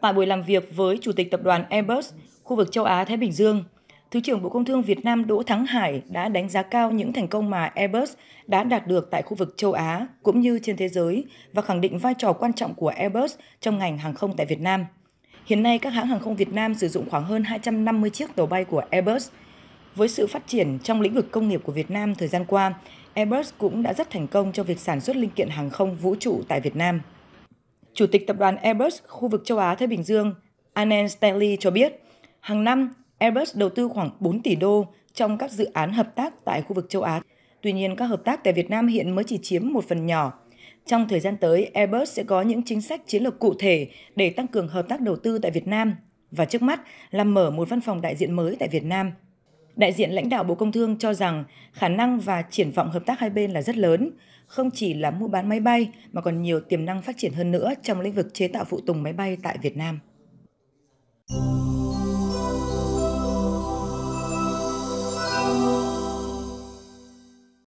Tại buổi làm việc với Chủ tịch Tập đoàn Airbus, khu vực châu Á-Thái Bình Dương, Thứ trưởng Bộ Công Thương Việt Nam Đỗ Thắng Hải đã đánh giá cao những thành công mà Airbus đã đạt được tại khu vực châu Á cũng như trên thế giới và khẳng định vai trò quan trọng của Airbus trong ngành hàng không tại Việt Nam. Hiện nay, các hãng hàng không Việt Nam sử dụng khoảng hơn 250 chiếc tàu bay của Airbus. Với sự phát triển trong lĩnh vực công nghiệp của Việt Nam thời gian qua, Airbus cũng đã rất thành công cho việc sản xuất linh kiện hàng không vũ trụ tại Việt Nam. Chủ tịch tập đoàn Airbus khu vực châu Á-Thái Bình Dương Anand Stanley cho biết, hàng năm Airbus đầu tư khoảng 4 tỷ đô trong các dự án hợp tác tại khu vực châu Á. Tuy nhiên, các hợp tác tại Việt Nam hiện mới chỉ chiếm một phần nhỏ. Trong thời gian tới, Airbus sẽ có những chính sách chiến lược cụ thể để tăng cường hợp tác đầu tư tại Việt Nam và trước mắt là mở một văn phòng đại diện mới tại Việt Nam Đại diện lãnh đạo Bộ Công Thương cho rằng khả năng và triển vọng hợp tác hai bên là rất lớn, không chỉ là mua bán máy bay mà còn nhiều tiềm năng phát triển hơn nữa trong lĩnh vực chế tạo phụ tùng máy bay tại Việt Nam.